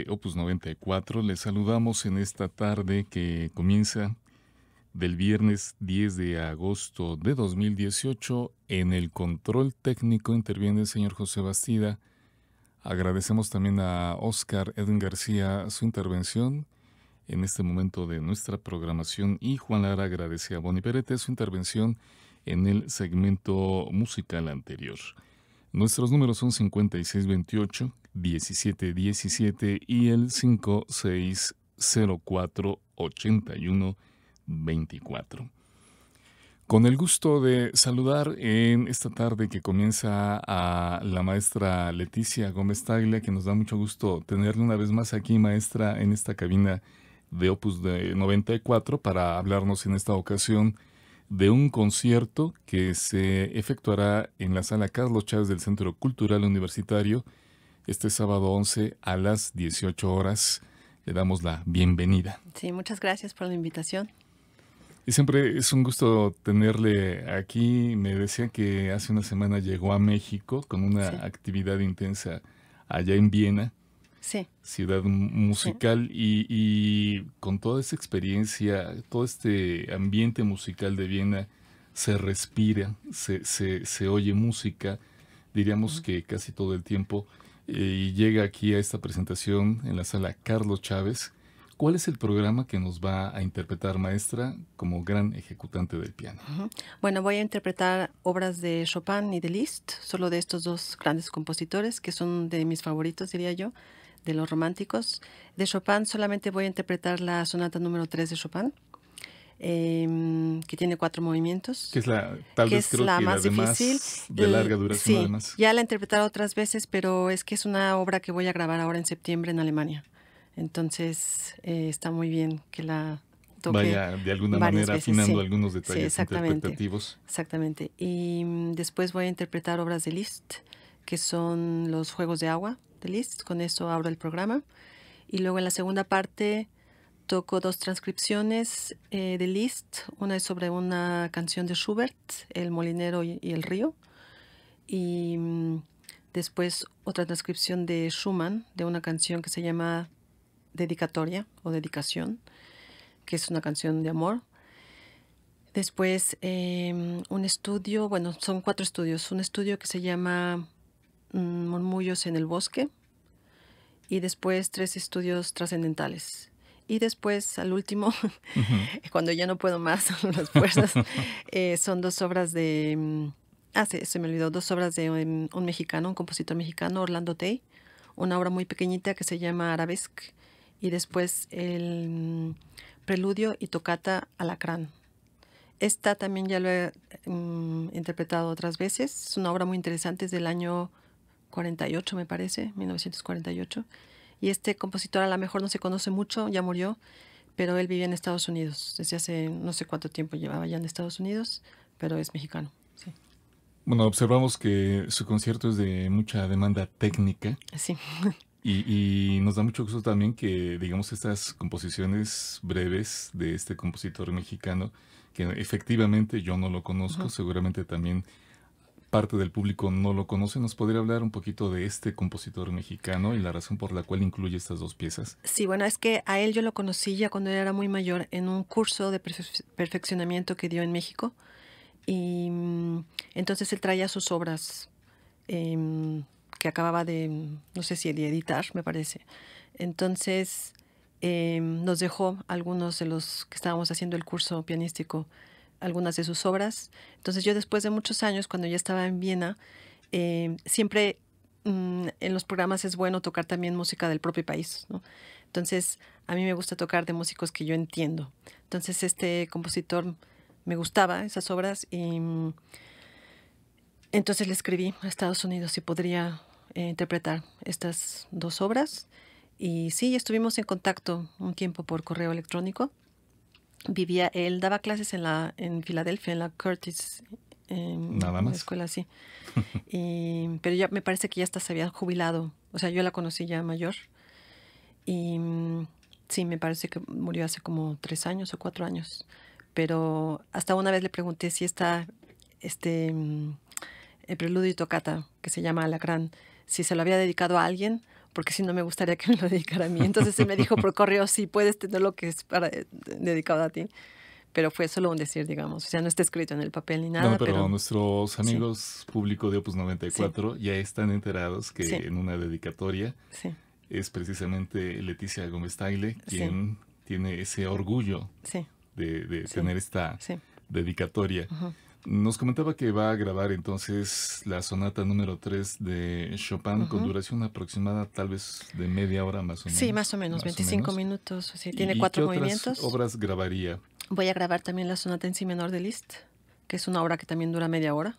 Eh, Opus 94. Les saludamos en esta tarde que comienza del viernes 10 de agosto de 2018. En el control técnico interviene el señor José Bastida. Agradecemos también a Oscar Edwin García su intervención en este momento de nuestra programación y Juan Lara agradece a Boni Perete su intervención en el segmento musical anterior. Nuestros números son 5628, 1717 y el 5604-8124. Con el gusto de saludar en esta tarde que comienza a la maestra Leticia Gómez Taglia, que nos da mucho gusto tenerla una vez más aquí, maestra, en esta cabina de Opus de 94 para hablarnos en esta ocasión de un concierto que se efectuará en la sala Carlos Chávez del Centro Cultural Universitario este sábado 11 a las 18 horas. Le damos la bienvenida. Sí, muchas gracias por la invitación. Y siempre es un gusto tenerle aquí. Me decía que hace una semana llegó a México con una actividad intensa allá en Viena sí. ciudad musical y, con toda esa experiencia, todo este ambiente musical de Viena, se respira, se, oye música, diríamos que casi todo el tiempo, eh, y llega aquí a esta presentación en la sala Carlos Chávez. ¿Cuál es el programa que nos va a interpretar maestra como gran ejecutante del piano? Bueno, voy a interpretar obras de Chopin y de Liszt, solo de estos dos grandes compositores que son de mis favoritos, diría yo de los románticos. De Chopin solamente voy a interpretar la sonata número 3 de Chopin. Em, que tiene cuatro movimientos. Que es la, más difícil. de eh, larga duración, además. Ya la he interpretado otras veces, pero es que es una obra que voy a grabar ahora en septiembre en Alemania. Entonces eh, está muy bien que la toque. Vaya de alguna manera afinando algunos detalles exactamente, Exactamente. Y mm, después voy a interpretar obras de Liszt, que son los Juegos de Agua de Liszt. Con eso abro el programa. Y luego en la segunda parte toco dos transcripciones eh, de Liszt. Una es sobre una canción de Schubert, El molinero y, el río. Y mm, después otra transcripción de Schumann, de una canción que se llama Dedicatoria o Dedicación, que es una canción de amor. Después em, un estudio, bueno, son cuatro estudios. Un estudio que se llama Mm, murmullos en el bosque y después tres estudios trascendentales. Y después, al último, cuando ya no puedo más son las fuerzas, eh, son dos obras de... Mm, ah, se me olvidó, dos obras de mm, un, mexicano, un compositor mexicano, Orlando Tay, una obra muy pequeñita que se llama Arabesque, y después el preludio y tocata Alacrán. Esta también ya lo he interpretado otras veces. Es una obra muy interesante, es del año 48, me parece, 1948. Y este compositor a lo mejor no se conoce mucho, ya murió, pero él vivía en Estados Unidos. Desde hace no sé cuánto tiempo llevaba ya en Estados Unidos, pero es mexicano. Sí. Bueno, observamos que su concierto es de mucha demanda técnica. Sí. Y, nos da mucho gusto también que, digamos, estas composiciones breves de este compositor mexicano, que efectivamente yo no lo conozco, seguramente también parte del público no lo conoce, ¿nos podría hablar un poquito de este compositor mexicano y la razón por la cual incluye estas dos piezas? Sí, bueno, es que a él yo lo conocí ya cuando era muy mayor en un curso de perfeccionamiento que dio en México. Y mm, entonces él traía sus obras em, que acababa de, no sé si de editar, me parece. Entonces em, nos dejó algunos de los que estábamos haciendo el curso pianístico algunas de sus obras. Entonces yo después de muchos años, cuando ya estaba en Viena, eh, siempre mm, en los programas es bueno tocar también música del propio país. Entonces a mí me gusta tocar de músicos que yo entiendo. Entonces este compositor me gustaba esas obras y mm, entonces le escribí a Estados Unidos si podría eh, interpretar estas dos obras. Y sí, estuvimos en contacto un tiempo por correo electrónico vivía, él daba clases en la en Filadelfia, en la Curtis. En La escuela, así. pero ya me parece que ya hasta se había jubilado. O sea, yo la conocí ya mayor. Y mm, sí, me parece que murió hace como tres años o cuatro años. Pero hasta una vez le pregunté si está este mm, el preludio y tocata, que se llama Alacrán, si se lo había dedicado a alguien porque si no me gustaría que me lo dedicara a mí. Entonces se me dijo por correo, sí, puedes tener lo que es para, eh, dedicado a ti. Pero fue solo un decir, digamos. O sea, no está escrito en el papel ni nada. pero, nuestros amigos públicos público de Opus 94 ya están enterados que en una dedicatoria es precisamente Leticia Gómez Taile quien tiene ese orgullo de, tener esta dedicatoria. Nos comentaba que va a grabar entonces la sonata número 3 de Chopin con duración aproximada tal vez de media hora más o menos. Sí, más o menos, 25 minutos. O sea, tiene cuatro movimientos. Otras obras grabaría? Voy a grabar también la sonata en si menor de Liszt, que es una obra que también dura media hora.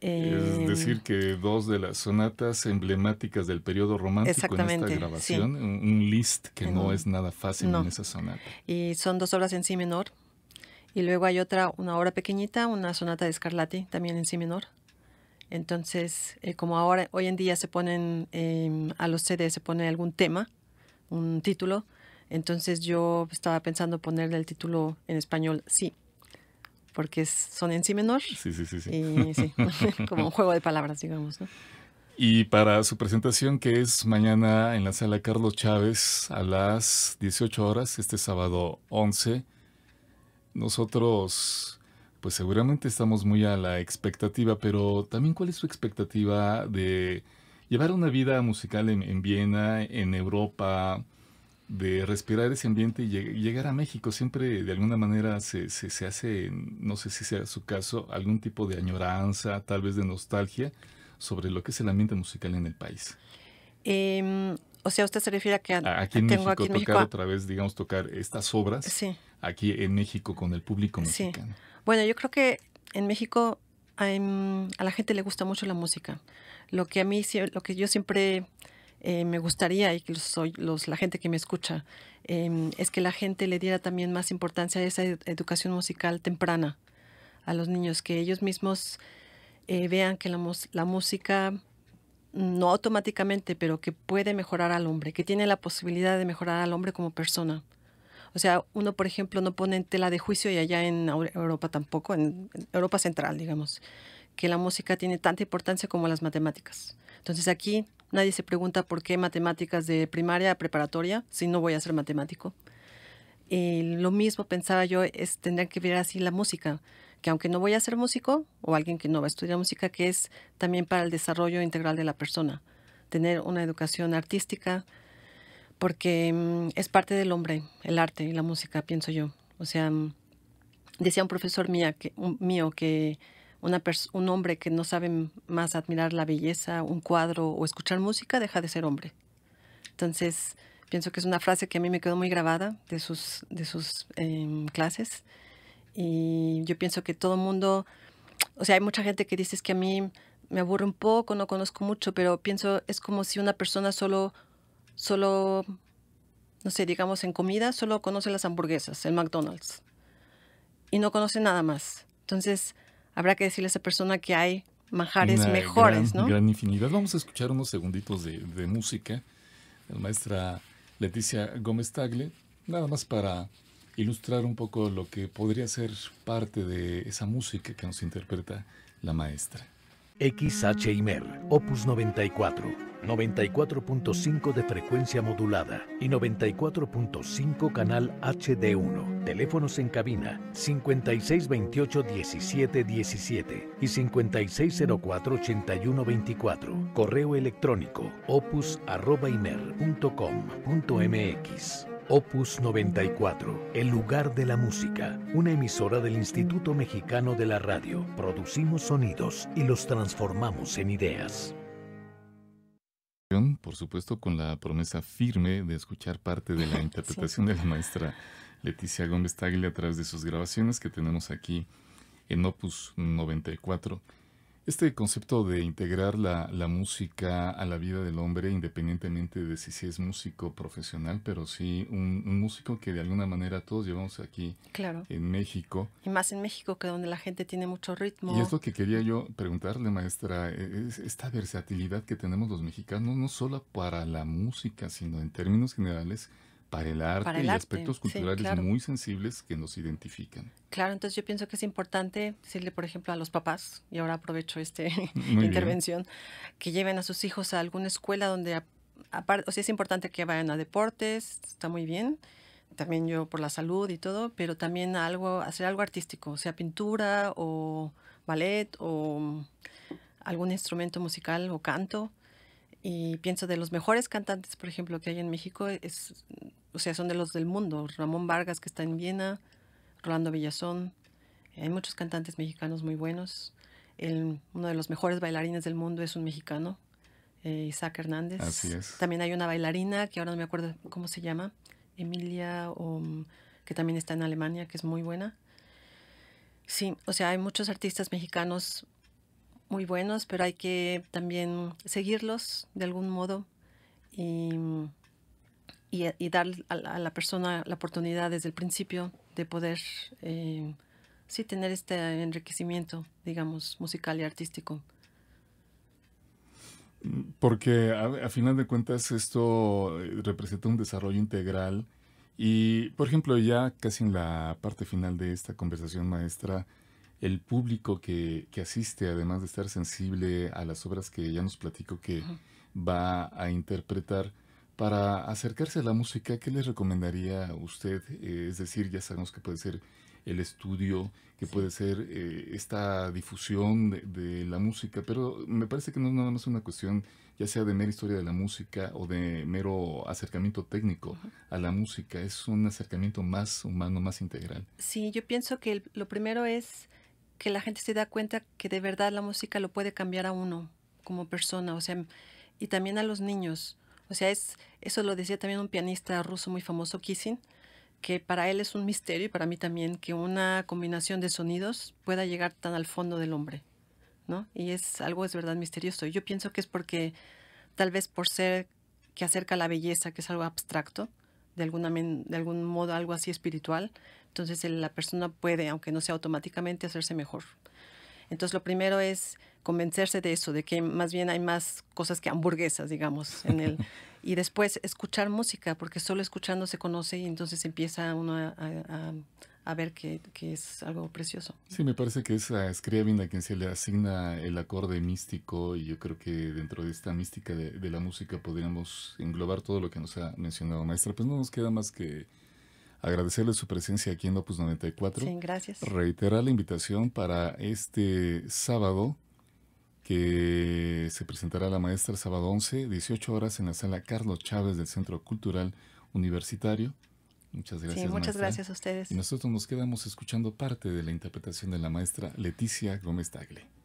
es em, decir, que dos de las sonatas emblemáticas del periodo romántico en esta grabación, un, Liszt que no es nada fácil en esa sonata. Y son dos obras en sí menor, y luego hay otra, una obra pequeñita, una sonata de Scarlatti, también en si menor. Entonces, eh, como ahora, hoy en día se ponen, em, a los CDs se pone algún tema, un título, entonces yo estaba pensando ponerle el título en español, sí, porque es, son en si menor. Sí, sí, sí. sí. sí como un juego de palabras, digamos. Y para su presentación, que es mañana en la sala Carlos Chávez a las 18 horas, este sábado 11, nosotros pues seguramente estamos muy a la expectativa, pero también cuál es su expectativa de llevar una vida musical en, Viena, en Europa, de respirar ese ambiente y llegar a México. Siempre de alguna manera se, se, se, hace, no sé si sea su caso, algún tipo de añoranza, tal vez de nostalgia sobre lo que es el ambiente musical en el país. Em, o sea, usted se refiere a que a, aquí tengo aquí en tocar otra vez, digamos, tocar estas obras. Sí aquí en México con el público mexicano? Bueno, yo creo que en México em, a la gente le gusta mucho la música. Lo que a mí, lo que yo siempre eh, me gustaría y que los, la gente que me escucha em, es que la gente le diera también más importancia a esa educación musical temprana a los niños, que ellos mismos eh, vean que la, música mm, no automáticamente, pero que puede mejorar al hombre, que tiene la posibilidad de mejorar al hombre como persona. O sea, uno, por ejemplo, no pone en tela de juicio y allá en Europa tampoco, en Europa Central, digamos, que la música tiene tanta importancia como las matemáticas. Entonces aquí nadie se pregunta por qué matemáticas de primaria a preparatoria, si no voy a ser matemático. Y lo mismo pensaba yo, es tener que ver así la música, que aunque no voy a ser músico o alguien que no va a estudiar música, que es también para el desarrollo integral de la persona, tener una educación artística, porque mm, es parte del hombre, el arte y la música, pienso yo. O sea, mm, decía un profesor que, un, mío que un hombre que no sabe más admirar la belleza, un cuadro o escuchar música deja de ser hombre. Entonces, pienso que es una frase que a mí me quedó muy grabada de sus, de sus em, clases. Y yo pienso que todo mundo, o sea, hay mucha gente que dice que a mí me aburre un poco, no conozco mucho, pero pienso es como si una persona solo solo, no sé, digamos en comida, solo conoce las hamburguesas, el McDonald's, y no conoce nada más. Entonces, habrá que decirle a esa persona que hay majares mejores, gran, ¿no? Gran infinidad. Vamos a escuchar unos segunditos de, de música. La maestra Leticia Gómez Tagle, nada más para ilustrar un poco lo que podría ser parte de esa música que nos interpreta la maestra. XHIMER, Opus 94, 94.5 de frecuencia modulada y 94.5 canal HD1. Teléfonos en cabina 56281717 y 56048124. Correo electrónico opus.imer.com.mx. Opus 94, El lugar de la música, una emisora del Instituto Mexicano de la Radio. Producimos sonidos y los transformamos en ideas. Por supuesto, con la promesa firme de escuchar parte de la interpretación de la maestra Leticia Gómez Tagli a través de sus grabaciones que tenemos aquí en Opus 94. Este concepto de integrar la, la, música a la vida del hombre, independientemente de si, es músico profesional, pero sí un, músico que de alguna manera todos llevamos aquí en México. Y más en México, que donde la gente tiene mucho ritmo. Y es lo que quería yo preguntarle, maestra, e, es esta versatilidad que tenemos los mexicanos, no solo para la música, sino en términos generales, para el arte y aspectos culturales muy sensibles que nos identifican. Claro, entonces yo pienso que es importante decirle, por ejemplo, a los papás, y ahora aprovecho esta intervención, que lleven a sus hijos a alguna escuela donde, aparte, o sea, es importante que vayan a deportes, está muy bien, también yo por la salud y todo, pero también algo, hacer algo artístico, o sea, pintura o ballet o algún instrumento musical o canto. Y pienso de los mejores cantantes, por ejemplo, que hay en México, es o sea, son de los del mundo. Ramón Vargas, que está en Viena, Rolando Villazón. Hay muchos cantantes mexicanos muy buenos. uno de los mejores bailarines del mundo es un mexicano, eh, Isaac Hernández. También hay una bailarina que ahora no me acuerdo cómo se llama, Emilia, que también está en Alemania, que es muy buena. Sí, o sea, hay muchos artistas mexicanos muy buenos, pero hay que también seguirlos de algún modo y y, dar a, la persona la oportunidad desde el principio de poder eh, sí tener este enriquecimiento, digamos, musical y artístico. Porque a, final de cuentas esto eh, representa un desarrollo integral y, por ejemplo, ya casi en la parte final de esta conversación maestra, el público que, asiste, además de estar sensible a las obras que ya nos platico que va a interpretar, para acercarse a la música, ¿qué le recomendaría usted? Eh, es decir, ya sabemos que puede ser el estudio, que puede ser eh, esta difusión de, la música, pero me parece que no es nada más una cuestión ya sea de mera historia de la música o de mero acercamiento técnico a la música, es un acercamiento más humano, más integral. Sí, yo pienso que lo primero es que la gente se da cuenta que de verdad la música lo puede cambiar a uno como persona, o sea, y también a los niños. O sea, es, eso lo decía también un pianista ruso muy famoso, Kissing, que para él es un misterio y para mí también que una combinación de sonidos pueda llegar tan al fondo del hombre, ¿no? Y es algo es verdad misterioso. Yo pienso que es porque tal vez por ser que acerca la belleza, que es algo abstracto, de, alguna, de algún modo algo así espiritual, entonces la persona puede, aunque no sea automáticamente, hacerse mejor. Entonces lo primero es convencerse de eso, de que más bien hay más cosas que hamburguesas, digamos, en el... y después escuchar música, porque solo escuchando se conoce y entonces empieza uno a, ver que, es algo precioso. Sí, me parece que es a Scriabin a quien se le asigna el acorde místico y yo creo que dentro de esta mística de, de la música podríamos englobar todo lo que nos ha mencionado maestra. Pues no nos queda más que agradecerle su presencia aquí en Opus 94. Sí, gracias. Reiterar la invitación para este sábado que se presentará la maestra sábado 11, 18 horas en la sala Carlos Chávez del Centro Cultural Universitario. Muchas gracias. Sí, muchas gracias a ustedes. Y nosotros nos quedamos escuchando parte de la interpretación de la maestra Leticia Gómez Tagle.